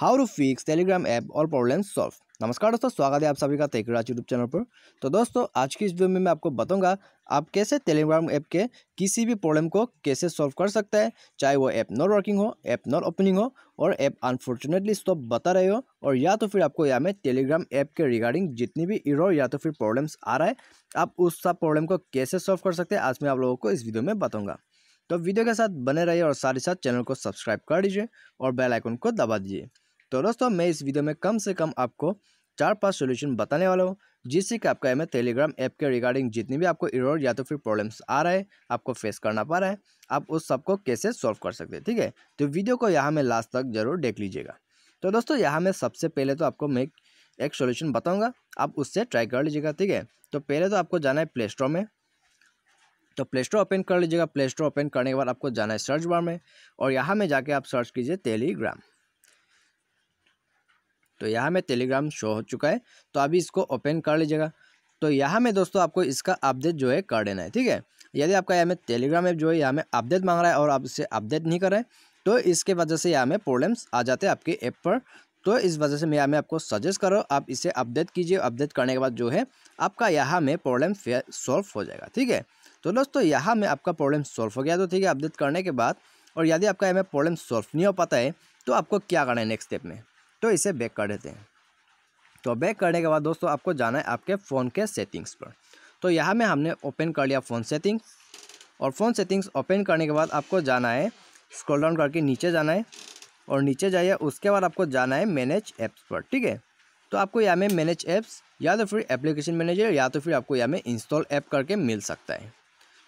how to fix Telegram app और problem solve नमस्कार दोस्तों स्वागत है आप सभी का तेकराज यूट्यूब चैनल पर तो दोस्तों आज की इस वीडियो में मैं आपको बताऊंगा आप कैसे टेलीग्राम ऐप के किसी भी प्रॉब्लम को कैसे सॉल्व कर सकते हैं चाहे वो ऐप नॉट वर्किंग हो ऐप नॉट ओपनिंग हो और ऐप अनफॉर्चुनेटली स्टॉप बता रहे हो और या तो फिर आपको यहाँ में टेलीग्राम ऐप के रिगार्डिंग जितनी भी इरो या तो फिर प्रॉब्लम्स आ रहा है आप उस सब प्रॉब्लम को कैसे सॉल्व कर सकते हैं आज मैं आप लोगों को इस वीडियो में बताऊँगा तो वीडियो के साथ बने रहिए और साथ ही साथ चैनल को सब्सक्राइब कर दीजिए और बेल आइकन को दबा दीजिए तो दोस्तों मैं इस वीडियो में कम से कम आपको चार पांच सॉल्यूशन बताने वाला हूँ जिससे कि आपका एम टेलीग्राम ऐप के रिगार्डिंग जितनी भी आपको एरर या तो फिर प्रॉब्लम्स आ रहा है आपको फेस करना पा रहा है आप उस सबको कैसे सॉल्व कर सकते हैं ठीक है तो वीडियो को यहाँ में लास्ट तक जरूर देख लीजिएगा तो दोस्तों यहाँ में सबसे पहले तो आपको मैं एक सोल्यूशन बताऊँगा आप उससे ट्राई कर लीजिएगा ठीक है तो पहले तो आपको जाना है प्ले स्टोर में तो प्ले स्टोर ओपन कर लीजिएगा प्ले स्टोर ओपन करने के बाद आपको जाना है सर्च बार में और यहाँ में जाके आप सर्च कीजिए टेलीग्राम तो यहाँ में टेलीग्राम शो हो चुका है तो अभी इसको ओपन कर लीजिएगा तो यहाँ में दोस्तों आपको इसका अपडेट जो है कर देना है ठीक है यदि आपका यहाँ में टेलीग्राम ऐप जो है यहाँ में अपडेट मांग रहा है और आप इससे अपडेट नहीं कर रहे तो इसके वजह से यहाँ में प्रॉब्लम्स आ जाते हैं आपके ऐप पर तो इस वजह से मैं यहाँ में आपको सजेस्ट करो आप इसे अपडेट कीजिए अपडेट करने के बाद जो है आपका यहाँ में प्रॉब्लम सॉल्व हो जाएगा ठीक है तो दोस्तों यहाँ में आपका प्रॉब्लम सॉल्व हो गया तो ठीक है अपडेट करने के बाद और यदि आपका यहाँ में प्रॉब्लम सॉल्व नहीं हो पाता है तो आपको क्या करना है नेक्स्ट स्टेप में तो इसे बैक कर देते हैं तो बैक करने के बाद दोस्तों आपको जाना है आपके फ़ोन के सेटिंग्स पर तो यहाँ में हमने ओपन कर लिया फ़ोन सेटिंग्स और फ़ोन सेटिंग्स ओपन करने के बाद आपको जाना है स्क्रॉल डाउन करके नीचे जाना है और नीचे जाइए उसके बाद आपको जाना है मैनेज ऐप्स पर ठीक है तो आपको यहाँ में मैनेज ऐप्स या तो फिर एप्लीकेशन मैनेजर या तो फिर आपको यहाँ में इंस्टॉल ऐप करके मिल सकता है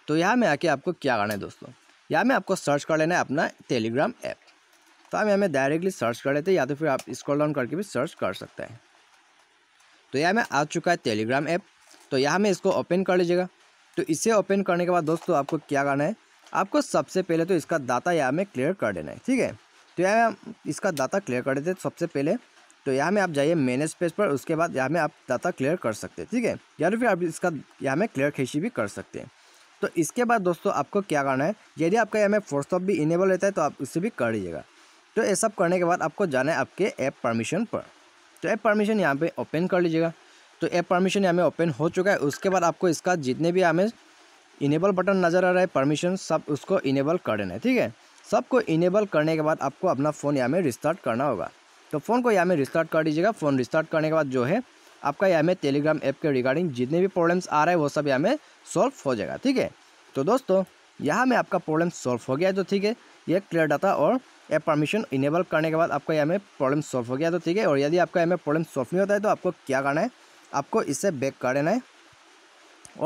तो यहाँ में आके आपको क्या करना है दोस्तों यहाँ में आपको सर्च कर लेना है अपना टेलीग्राम ऐप तो हम यहाँ में डायरेक्टली सर्च कर लेते हैं या तो फिर आप स्क्रॉल डाउन करके भी सर्च कर सकते हैं तो यहाँ में आ चुका है टेलीग्राम ऐप तो यहाँ में इसको ओपन कर लीजिएगा तो इसे ओपन करने के बाद दोस्तों आपको क्या करना है आपको सबसे पहले तो इसका दाता यहाँ में क्लियर कर देना है ठीक है तो यहाँ में इसका दाता क्लियर कर देते सबसे पहले तो यहाँ में आप जाइए मैनेज पेज पर उसके बाद यहाँ में आप दाता क्लियर कर सकते हैं ठीक है या तो फिर आप इसका यहाँ में क्लियर खेची भी कर सकते हैं तो इसके बाद दोस्तों आपको क्या करना है यदि आपका यहाँ में फोर्स ऑफ भी इनेबल रहता है तो आप उससे भी कर लीजिएगा तो ये सब करने के बाद आपको जाना है आपके ऐप परमिशन पर तो ऐप परमिशन यहाँ पे ओपन कर लीजिएगा तो ऐप परमिशन यहाँ में ओपन हो चुका है उसके बाद आपको इसका जितने भी हमें इनेबल बटन नज़र आ रहा है परमिशन सब उसको इनेबल कर देना है ठीक है सबको इनेबल करने के बाद आपको अपना फ़ोन यहाँ में रिस्टार्ट करना होगा तो फ़ोन को यहाँ में रिस्टार्ट कर दीजिएगा फ़ोन रिस्टार्ट करने के बाद जो है आपका यहाँ में टेलीग्राम ऐप के रिगार्डिंग जितने भी प्रॉब्लम्स आ रहे हैं वो सब यहाँ में सॉल्व हो जाएगा ठीक है तो दोस्तों यहाँ में आपका प्रॉब्लम सॉल्व हो गया तो ठीक है ये क्लियर डाटा और ऐप परमिशन इनेबल करने के बाद आपका यहाँ में प्रॉब्लम सॉल्व हो गया तो ठीक है और यदि आपका यहाँ में प्रॉब्लम सॉल्व नहीं होता है तो आपको क्या करना है आपको इसे बैक कर देना है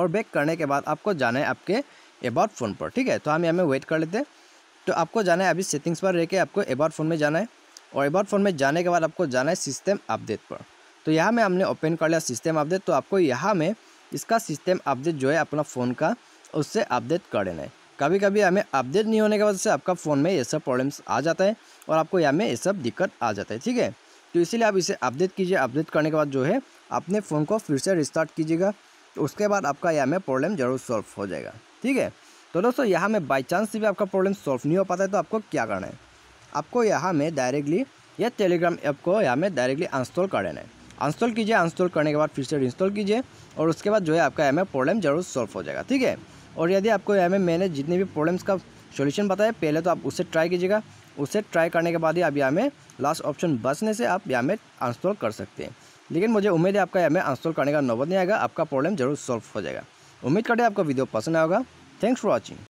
और बैक करने के बाद आपको जाना है आपके अबाउट फ़ोन पर ठीक है तो हम यहाँ में वेट कर लेते हैं तो आपको जाना है अभी सेटिंग्स पर रह के आपको अबाउट फ़ोन में जाना है और अबाउट फ़ोन में जाने के बाद आपको जाना है सिस्टम अपडेट पर तो यहाँ में हमने ओपन कर लिया सिस्टम अपडेट तो आपको यहाँ में इसका सिस्टम अपडेट जो है अपना फ़ोन का उससे अपडेट कर देना है कभी कभी हमें अपडेट नहीं होने की वजह से आपका फ़ोन में ये सब प्रॉब्लम्स आ जाता है और आपको यहाँ में ये सब दिक्कत आ जाता है ठीक है तो इसीलिए आप इसे अपडेट कीजिए अपडेट करने के बाद जो है अपने फ़ोन को फिर से रिस्टार्ट कीजिएगा तो उसके बाद आपका यहाँ में प्रॉब्लम जरूर सॉल्व हो जाएगा ठीक है तो दोस्तों यहाँ में बाई चांस भी आपका प्रॉब्लम सॉल्व नहीं हो पाता है तो आपको क्या करना है आपको यहाँ में डायरेक्टली या टेलीग्राम ऐप को यहाँ में डायरेक्टली इंस्टॉल कर लेना है इंस्टॉल कीजिए इंस्टॉल करने के बाद फिर से इंस्टॉल कीजिए और उसके बाद जो है आपका यहाँ में प्रॉब्लम जरूर सॉल्व हो जाएगा ठीक है और यदि आपको एम मैंने जितने भी प्रॉब्लम्स का सोल्यूशन बताया पहले तो आप उससे ट्राई कीजिएगा उससे ट्राई करने के बाद ही आप यहाँ में लास्ट ऑप्शन बचने से आप यहाँ में इंस्टॉल कर सकते हैं लेकिन मुझे उम्मीद है आपका यहाँ में इंस्टॉल करने का नौबत नहीं आएगा आपका प्रॉब्लम जरूर सॉल्व हो जाएगा उम्मीद करते हैं आपको वीडियो पसंद आएगा थैंक्स फॉर वॉचिंग